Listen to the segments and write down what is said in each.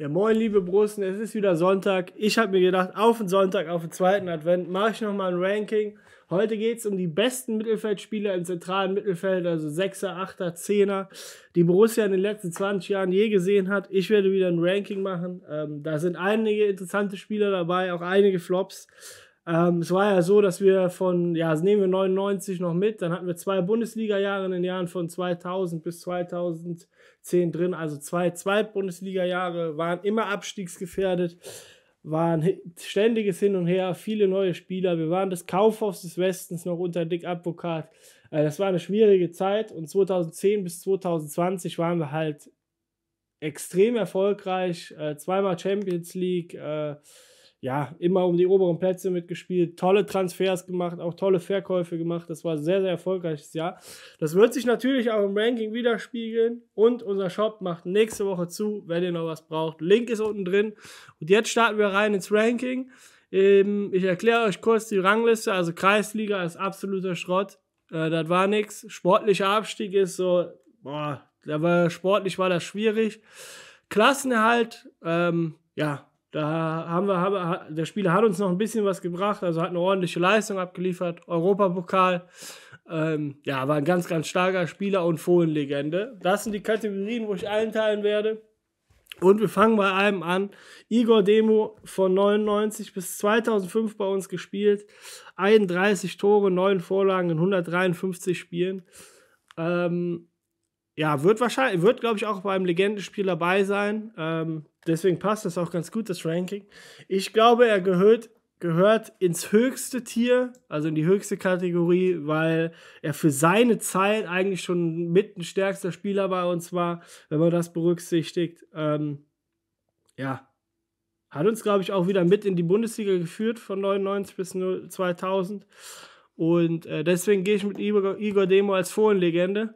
Ja, moin, liebe Brusten, es ist wieder Sonntag. Ich habe mir gedacht, auf den Sonntag, auf den zweiten Advent, mache ich nochmal ein Ranking. Heute geht es um die besten Mittelfeldspieler im zentralen Mittelfeld, also 6er, 8er, 10er, die Borussia in den letzten 20 Jahren je gesehen hat. Ich werde wieder ein Ranking machen. Ähm, da sind einige interessante Spieler dabei, auch einige Flops. Ähm, es war ja so, dass wir von, ja, also nehmen wir 99 noch mit, dann hatten wir zwei Bundesliga-Jahre in den Jahren von 2000 bis 2010 drin, also zwei Zweit-Bundesliga-Jahre, waren immer abstiegsgefährdet, waren ständiges Hin und Her, viele neue Spieler. Wir waren das Kaufhaus des Westens noch unter Dick Advokat. Äh, das war eine schwierige Zeit und 2010 bis 2020 waren wir halt extrem erfolgreich, äh, zweimal Champions League, äh, ja, immer um die oberen Plätze mitgespielt, tolle Transfers gemacht, auch tolle Verkäufe gemacht. Das war ein sehr, sehr erfolgreiches Jahr. Das wird sich natürlich auch im Ranking widerspiegeln. Und unser Shop macht nächste Woche zu, wenn ihr noch was braucht. Link ist unten drin. Und jetzt starten wir rein ins Ranking. Ähm, ich erkläre euch kurz die Rangliste. Also Kreisliga ist absoluter Schrott. Äh, das war nichts. Sportlicher Abstieg ist so, boah, sportlich war das schwierig. Klassenerhalt, ähm, ja, da haben wir, haben, der Spieler hat uns noch ein bisschen was gebracht, also hat eine ordentliche Leistung abgeliefert. Europapokal. Ähm, ja, war ein ganz, ganz starker Spieler und Fohlenlegende. Das sind die Kategorien, wo ich einteilen werde. Und wir fangen bei einem an. Igor Demo von 99 bis 2005 bei uns gespielt. 31 Tore, 9 Vorlagen in 153 Spielen. Ähm, ja, wird wahrscheinlich, wird, glaube ich, auch beim Legendenspiel dabei sein. Ähm, deswegen passt das auch ganz gut, das Ranking. Ich glaube, er gehört, gehört ins höchste Tier, also in die höchste Kategorie, weil er für seine Zeit eigentlich schon mit ein stärkster Spieler bei uns war, wenn man das berücksichtigt. Ähm, ja, hat uns, glaube ich, auch wieder mit in die Bundesliga geführt von 99 bis 2000. Und äh, deswegen gehe ich mit Igor, Igor Demo als Fohlenlegende. legende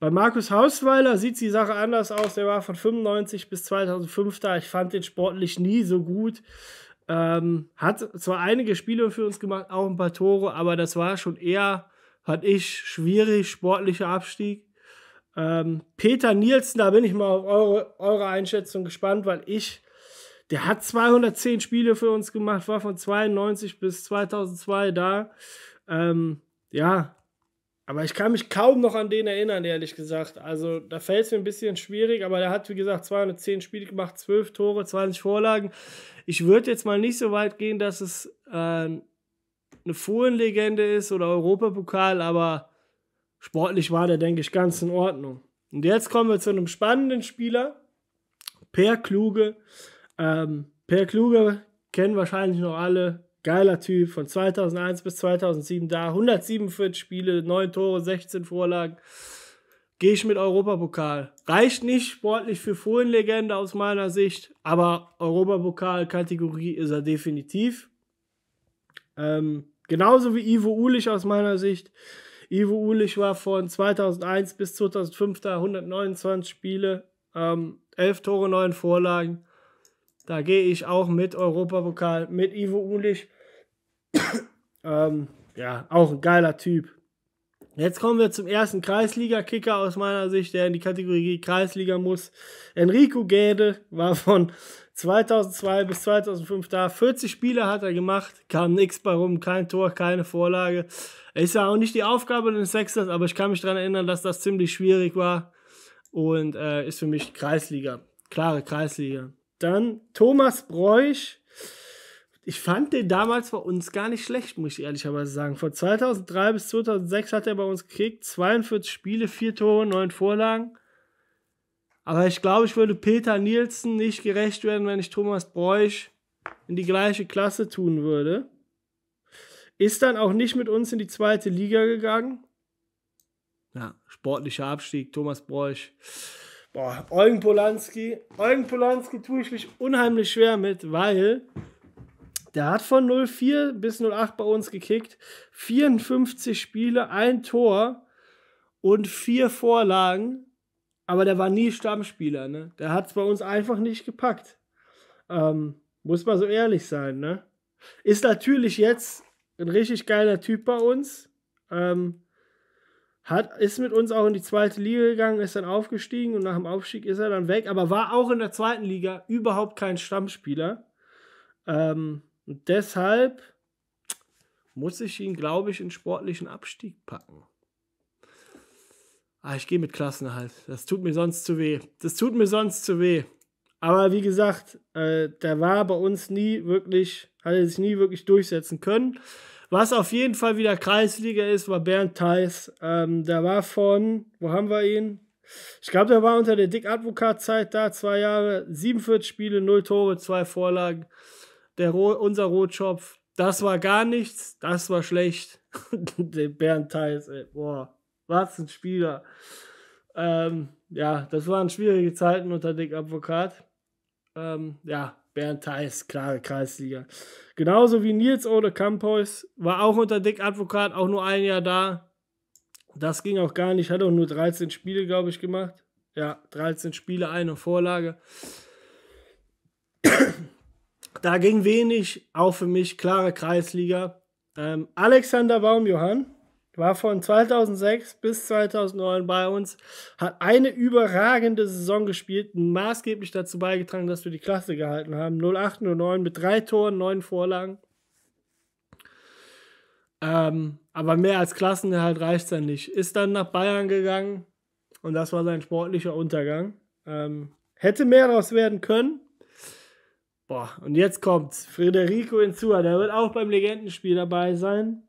bei Markus Hausweiler sieht die Sache anders aus. Der war von 95 bis 2005 da. Ich fand den sportlich nie so gut. Ähm, hat zwar einige Spiele für uns gemacht, auch ein paar Tore, aber das war schon eher, fand ich, schwierig, sportlicher Abstieg. Ähm, Peter Nielsen, da bin ich mal auf eure, eure Einschätzung gespannt, weil ich, der hat 210 Spiele für uns gemacht, war von 92 bis 2002 da. Ähm, ja, aber ich kann mich kaum noch an den erinnern, ehrlich gesagt. Also da fällt es mir ein bisschen schwierig, aber der hat, wie gesagt, 210 Spiele gemacht, 12 Tore, 20 Vorlagen. Ich würde jetzt mal nicht so weit gehen, dass es äh, eine Fohlenlegende ist oder Europapokal, aber sportlich war der, denke ich, ganz in Ordnung. Und jetzt kommen wir zu einem spannenden Spieler, Per Kluge. Ähm, per Kluge kennen wahrscheinlich noch alle geiler Typ, von 2001 bis 2007 da, 147 Spiele, 9 Tore, 16 Vorlagen. Gehe ich mit Europapokal. Reicht nicht sportlich für Fohlenlegende aus meiner Sicht, aber Europapokal-Kategorie ist er definitiv. Ähm, genauso wie Ivo Ulich aus meiner Sicht. Ivo Ulich war von 2001 bis 2005 da, 129 Spiele, ähm, 11 Tore, 9 Vorlagen da gehe ich auch mit Europapokal, mit Ivo Ulich. ähm, ja, auch ein geiler Typ. Jetzt kommen wir zum ersten Kreisliga-Kicker aus meiner Sicht, der in die Kategorie Kreisliga muss. Enrico Gäde war von 2002 bis 2005 da. 40 Spiele hat er gemacht, kam nichts bei rum, kein Tor, keine Vorlage. Ist ja auch nicht die Aufgabe des Sechsters, aber ich kann mich daran erinnern, dass das ziemlich schwierig war und äh, ist für mich Kreisliga, klare Kreisliga. Dann Thomas Bräuch. Ich fand den damals bei uns gar nicht schlecht, muss ich ehrlicherweise sagen. Von 2003 bis 2006 hat er bei uns gekriegt 42 Spiele, 4 Tore, 9 Vorlagen. Aber ich glaube, ich würde Peter Nielsen nicht gerecht werden, wenn ich Thomas Bräuch in die gleiche Klasse tun würde. Ist dann auch nicht mit uns in die zweite Liga gegangen. Ja, sportlicher Abstieg, Thomas Bräuch. Boah, Eugen Polanski. Eugen Polanski tue ich mich unheimlich schwer mit, weil der hat von 04 bis 08 bei uns gekickt. 54 Spiele, ein Tor und vier Vorlagen. Aber der war nie Stammspieler, ne? Der hat es bei uns einfach nicht gepackt. Ähm, muss man so ehrlich sein, ne? Ist natürlich jetzt ein richtig geiler Typ bei uns. Ähm, hat, ist mit uns auch in die zweite Liga gegangen, ist dann aufgestiegen und nach dem Aufstieg ist er dann weg, aber war auch in der zweiten Liga überhaupt kein Stammspieler. Ähm, und deshalb muss ich ihn, glaube ich, in sportlichen Abstieg packen. Ah, ich gehe mit Klassen halt. Das tut mir sonst zu weh. Das tut mir sonst zu weh. Aber wie gesagt, äh, der war bei uns nie wirklich, hat er sich nie wirklich durchsetzen können. Was auf jeden Fall wieder Kreisliga ist, war Bernd Theis. Ähm, der war von, wo haben wir ihn? Ich glaube, der war unter der Dick Advokat-Zeit da, zwei Jahre, 47 Spiele, 0 Tore, 2 Vorlagen. Der Ro unser Rotschopf, das war gar nichts, das war schlecht. der Bernd Theis, ey, boah, was ein Spieler. Ähm, ja, das waren schwierige Zeiten unter Dick Advokat. Ähm, ja, Bernd Theis, klare Kreisliga. Genauso wie Nils Ode Campois, war auch unter Dick Advokat, auch nur ein Jahr da. Das ging auch gar nicht, hat auch nur 13 Spiele, glaube ich, gemacht. Ja, 13 Spiele, eine Vorlage. da ging wenig, auch für mich, klare Kreisliga. Ähm, Alexander Baumjohann war von 2006 bis 2009 bei uns, hat eine überragende Saison gespielt, maßgeblich dazu beigetragen, dass wir die Klasse gehalten haben. 08, 09 mit drei Toren, neun Vorlagen. Ähm, aber mehr als Klassenerhalt reicht es ja nicht. Ist dann nach Bayern gegangen und das war sein sportlicher Untergang. Ähm, hätte mehr daraus werden können. Boah, und jetzt kommt Federico Inzua, der wird auch beim Legendenspiel dabei sein.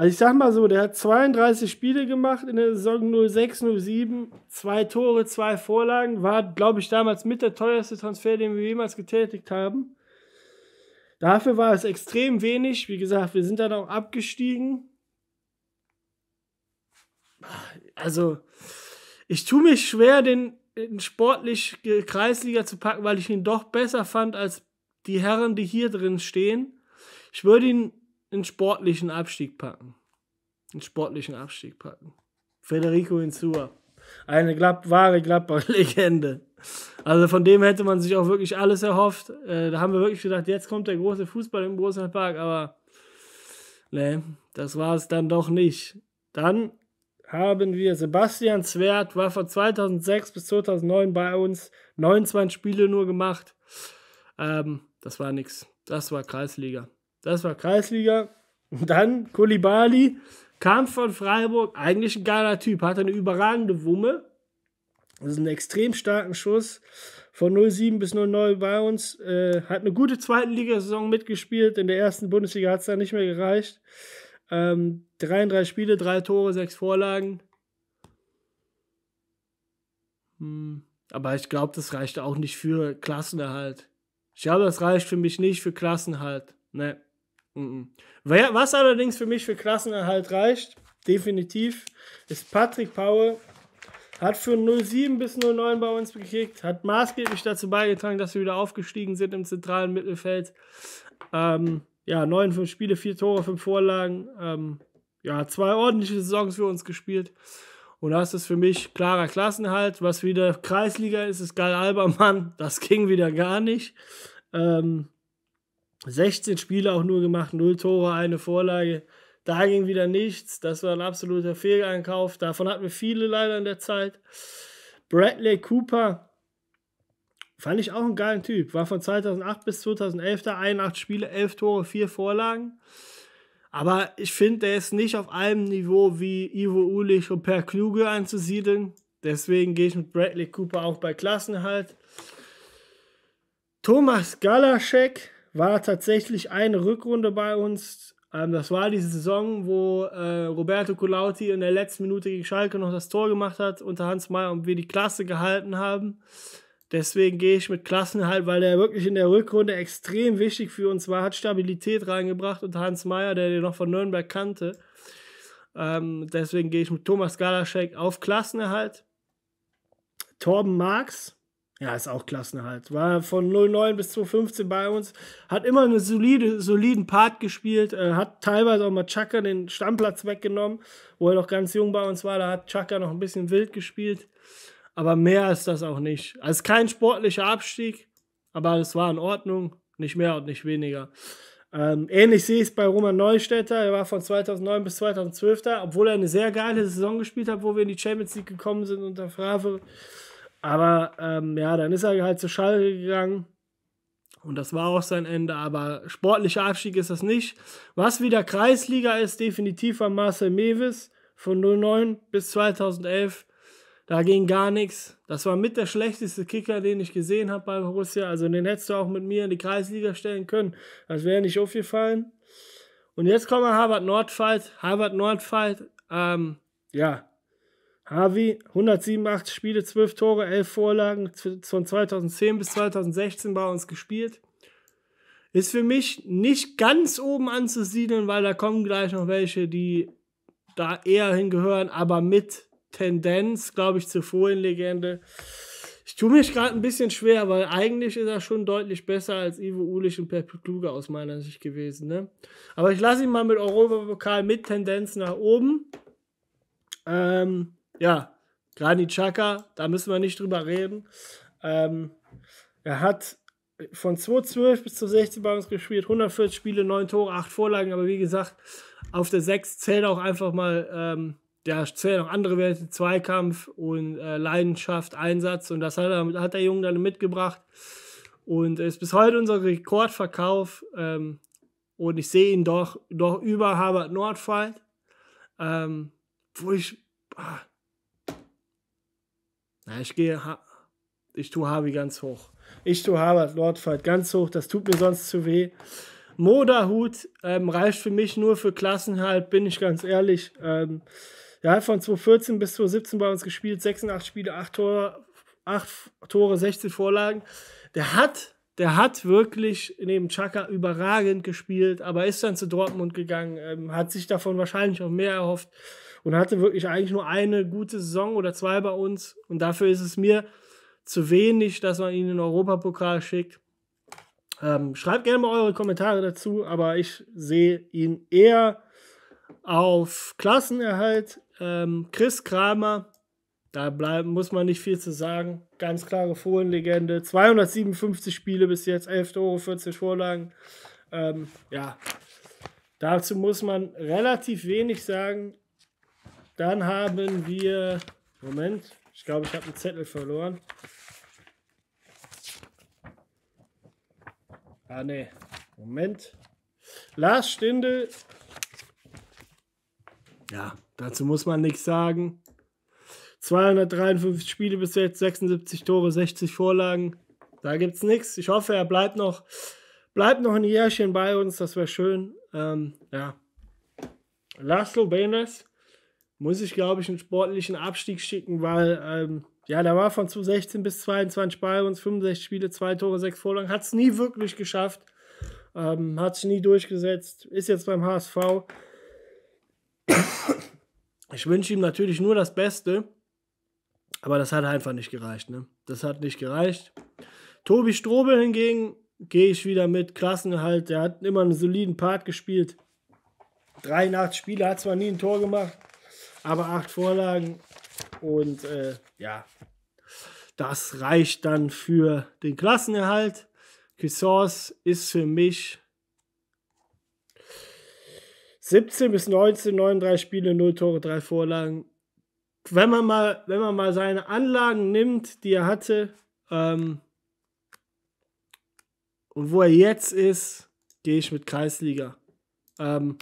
Also ich sag mal so, der hat 32 Spiele gemacht in der Saison 06, 07, zwei Tore, zwei Vorlagen, war, glaube ich, damals mit der teuerste Transfer, den wir jemals getätigt haben. Dafür war es extrem wenig. Wie gesagt, wir sind dann auch abgestiegen. Also, ich tue mich schwer, den sportlich Kreisliga zu packen, weil ich ihn doch besser fand als die Herren, die hier drin stehen. Ich würde ihn einen sportlichen Abstieg packen. Einen sportlichen Abstieg packen. Federico Insua. Eine Glad wahre Gladbach-Legende. Also von dem hätte man sich auch wirklich alles erhofft. Äh, da haben wir wirklich gedacht, jetzt kommt der große Fußball im großen Park, aber ne, das war es dann doch nicht. Dann haben wir Sebastian Zwert, war von 2006 bis 2009 bei uns, 29 Spiele nur gemacht. Ähm, das war nichts. Das war Kreisliga. Das war Kreisliga. Und dann Kulibali kam von Freiburg, eigentlich ein geiler Typ, hatte eine überragende Wumme. Das ist ein extrem starken Schuss von 07 bis 09 bei uns. Äh, hat eine gute zweite Ligasaison mitgespielt. In der ersten Bundesliga hat es dann nicht mehr gereicht. Ähm, 33 Spiele, 3 Tore, 6 Vorlagen. Hm. Aber ich glaube, das reicht auch nicht für Klassenerhalt. Ich glaube, das reicht für mich nicht für Klassenerhalt. Ne. Was allerdings für mich für Klassenerhalt reicht, definitiv, ist Patrick Paul. Hat für 07 bis 09 bei uns gekickt, hat maßgeblich dazu beigetragen, dass wir wieder aufgestiegen sind im zentralen Mittelfeld. Ähm, ja, 9, 5 Spiele, 4 Tore, 5 Vorlagen. Ähm, ja, zwei ordentliche Saisons für uns gespielt. Und das ist für mich klarer Klassenhalt. Was wieder Kreisliga ist, ist Geil Albermann. Das ging wieder gar nicht. Ähm, 16 Spiele auch nur gemacht, 0 Tore, eine Vorlage. Da ging wieder nichts. Das war ein absoluter Fehleinkauf. Davon hatten wir viele leider in der Zeit. Bradley Cooper fand ich auch einen geilen Typ. War von 2008 bis 2011 da 81 Spiele, 11 Tore, 4 Vorlagen. Aber ich finde, der ist nicht auf einem Niveau wie Ivo Ulich und Per Kluge anzusiedeln. Deswegen gehe ich mit Bradley Cooper auch bei Klassenhalt. Thomas Galaschek war tatsächlich eine Rückrunde bei uns. Ähm, das war diese Saison, wo äh, Roberto Colauti in der letzten Minute gegen Schalke noch das Tor gemacht hat unter Hans Mayer und wir die Klasse gehalten haben. Deswegen gehe ich mit Klassenhalt, weil der wirklich in der Rückrunde extrem wichtig für uns war, hat Stabilität reingebracht unter Hans Mayer, der den noch von Nürnberg kannte. Ähm, deswegen gehe ich mit Thomas Galaschek auf Klassenerhalt. Torben Marx ja, ist auch Klassenerhalt. War von 09 bis 2015 bei uns. Hat immer einen solide, soliden Part gespielt. Äh, hat teilweise auch mal Chaka den Stammplatz weggenommen, wo er noch ganz jung bei uns war. Da hat Chaka noch ein bisschen wild gespielt. Aber mehr ist das auch nicht. Also kein sportlicher Abstieg, aber es war in Ordnung. Nicht mehr und nicht weniger. Ähm, ähnlich sehe ich es bei Roman Neustädter. Er war von 2009 bis 2012 da, obwohl er eine sehr geile Saison gespielt hat, wo wir in die Champions League gekommen sind unter Favre. Aber ähm, ja, dann ist er halt zur Schalke gegangen. Und das war auch sein Ende, aber sportlicher Abstieg ist das nicht. Was wieder Kreisliga ist, definitiv am Marcel Mewis von 09 bis 2011. Da ging gar nichts. Das war mit der schlechteste Kicker, den ich gesehen habe bei Borussia. Also den hättest du auch mit mir in die Kreisliga stellen können. Das wäre nicht aufgefallen. Und jetzt kommen wir Harvard Nordfight. Harvard Nordfight, ähm, ja, Harvey, 187 Spiele, 12 Tore, 11 Vorlagen, von 2010 bis 2016 bei uns gespielt. Ist für mich nicht ganz oben anzusiedeln, weil da kommen gleich noch welche, die da eher hingehören, aber mit Tendenz, glaube ich, zur Fohlenlegende. Ich tue mich gerade ein bisschen schwer, weil eigentlich ist er schon deutlich besser als Ivo Ulich und Pep Kluge aus meiner Sicht gewesen. Ne? Aber ich lasse ihn mal mit Europapokal mit Tendenz nach oben. Ähm, ja, Granit Xhaka, da müssen wir nicht drüber reden. Ähm, er hat von 2012 bis zu 16 bei uns gespielt, 140 Spiele, 9 Tore, 8 Vorlagen, aber wie gesagt, auf der 6 zählt auch einfach mal, ähm, ja, zählen auch andere Werte, Zweikampf und äh, Leidenschaft, Einsatz und das hat, er, hat der Junge dann mitgebracht und ist bis heute unser Rekordverkauf ähm, und ich sehe ihn doch, doch über Harvard Nordfall, ähm, wo ich, ah, na, ich gehe. Ha ich tue Harvey ganz hoch. Ich tue Harvard Lordfight ganz hoch. Das tut mir sonst zu weh. Moderhut ähm, reicht für mich nur für Klassenhalt, bin ich ganz ehrlich. Ähm, hat von 2014 bis 2017 bei uns gespielt, 86 Spiele, 8 Tore, 8 Tore, 16 Vorlagen. Der hat, der hat wirklich neben Chaka überragend gespielt, aber ist dann zu Dortmund gegangen, ähm, hat sich davon wahrscheinlich auch mehr erhofft und hatte wirklich eigentlich nur eine gute Saison oder zwei bei uns. Und dafür ist es mir zu wenig, dass man ihn in den Europapokal schickt. Ähm, schreibt gerne mal eure Kommentare dazu, aber ich sehe ihn eher auf Klassenerhalt. Ähm, Chris Kramer, da bleiben, muss man nicht viel zu sagen. Ganz klare Fohlenlegende. 257 Spiele bis jetzt, 11 Euro, 40 Vorlagen. Ähm, ja, dazu muss man relativ wenig sagen. Dann haben wir. Moment, ich glaube, ich habe einen Zettel verloren. Ah, ne. Moment. Lars Stindel. Ja, dazu muss man nichts sagen. 253 Spiele bis jetzt, 76 Tore, 60 Vorlagen. Da gibt es nichts. Ich hoffe, er bleibt noch, bleibt noch ein Jährchen bei uns. Das wäre schön. Ähm, ja. Laszlo Benes muss ich, glaube ich, einen sportlichen Abstieg schicken, weil, ähm, ja, da war von 2016 bis 22 bei uns, 65 Spiele, zwei Tore, sechs Vorlagen, hat es nie wirklich geschafft, ähm, hat sich nie durchgesetzt, ist jetzt beim HSV. Ich wünsche ihm natürlich nur das Beste, aber das hat einfach nicht gereicht, ne? Das hat nicht gereicht. Tobi Strobel hingegen gehe ich wieder mit Klassenerhalt, der hat immer einen soliden Part gespielt. 83 Spiele, hat zwar nie ein Tor gemacht, aber acht Vorlagen und äh, ja, das reicht dann für den Klassenerhalt. Kissors ist für mich 17 bis 19, 39 Spiele, 0 Tore, 3 Vorlagen. Wenn man mal, wenn man mal seine Anlagen nimmt, die er hatte, ähm, und wo er jetzt ist, gehe ich mit Kreisliga. Ähm,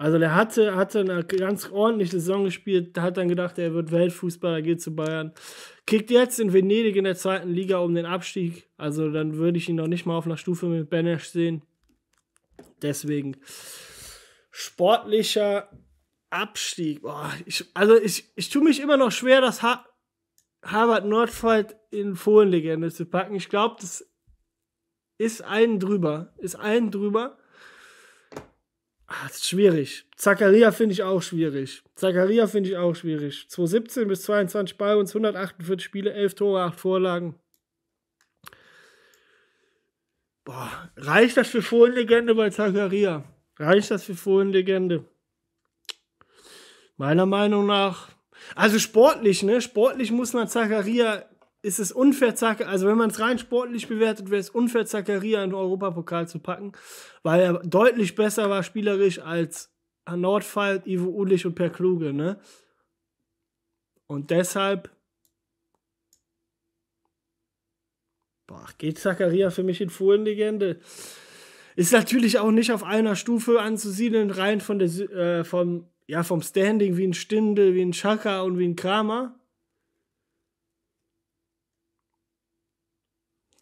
also der hatte, hatte eine ganz ordentliche Saison gespielt, hat dann gedacht, er wird Weltfußballer, geht zu Bayern. Kickt jetzt in Venedig in der zweiten Liga um den Abstieg. Also dann würde ich ihn noch nicht mal auf einer Stufe mit Benesch sehen. Deswegen sportlicher Abstieg. Boah, ich, also ich, ich tue mich immer noch schwer, das ha Harvard Nordfight in Fohlenlegende zu packen. Ich glaube, das ist einen drüber. Ist einen drüber. Ah, das ist schwierig. Zacharia finde ich auch schwierig. Zacharia finde ich auch schwierig. 2017 bis 22 bei uns, 148 Spiele, 11 Tore, 8 Vorlagen. Boah, reicht das für Fohlenlegende bei Zacharia? Reicht das für Fohlenlegende? Meiner Meinung nach. Also sportlich, ne? Sportlich muss man Zacharia ist es unfair, Zacker, also wenn man es rein sportlich bewertet, wäre es unfair, Zacharia in den Europapokal zu packen, weil er deutlich besser war spielerisch als Nordfeld, Ivo Ulich und Per Kluge, ne? Und deshalb boah, geht Zacharia für mich in Fohlenlegende. Ist natürlich auch nicht auf einer Stufe anzusiedeln, rein von der, äh, vom, ja, vom Standing wie ein Stindel, wie ein Chaka und wie ein Kramer.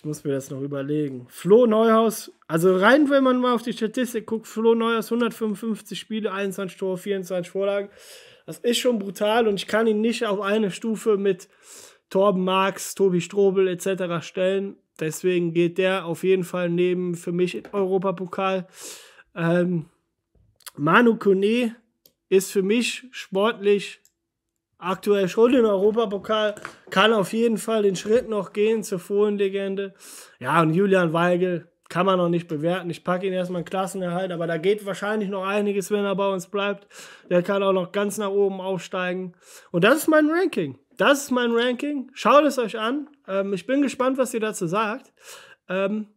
Ich muss mir das noch überlegen. Flo Neuhaus, also rein, wenn man mal auf die Statistik guckt, Flo Neuhaus 155 Spiele, 21 Tore, 24 Vorlagen. Das ist schon brutal und ich kann ihn nicht auf eine Stufe mit Torben Marx, Tobi Strobel etc. stellen. Deswegen geht der auf jeden Fall neben für mich in Europapokal. Ähm, Manu Kone ist für mich sportlich aktuell schon den Europapokal, kann auf jeden Fall den Schritt noch gehen zur Fohlenlegende. Ja, und Julian Weigel kann man noch nicht bewerten. Ich packe ihn erstmal in Klassenerhalt, aber da geht wahrscheinlich noch einiges, wenn er bei uns bleibt. Der kann auch noch ganz nach oben aufsteigen. Und das ist mein Ranking. Das ist mein Ranking. Schaut es euch an. Ähm, ich bin gespannt, was ihr dazu sagt. Ähm,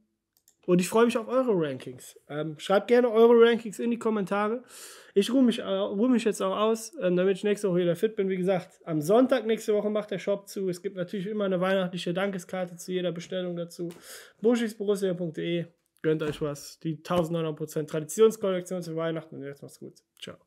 und ich freue mich auf eure Rankings. Ähm, schreibt gerne eure Rankings in die Kommentare. Ich ruhe mich, äh, ruh mich jetzt auch aus, ähm, damit ich nächste Woche wieder fit bin. Wie gesagt, am Sonntag nächste Woche macht der Shop zu. Es gibt natürlich immer eine weihnachtliche Dankeskarte zu jeder Bestellung dazu. buschigsborussia.de. Gönnt euch was. Die 1900% Traditionskollektion zu Weihnachten. Und jetzt macht's gut. Ciao.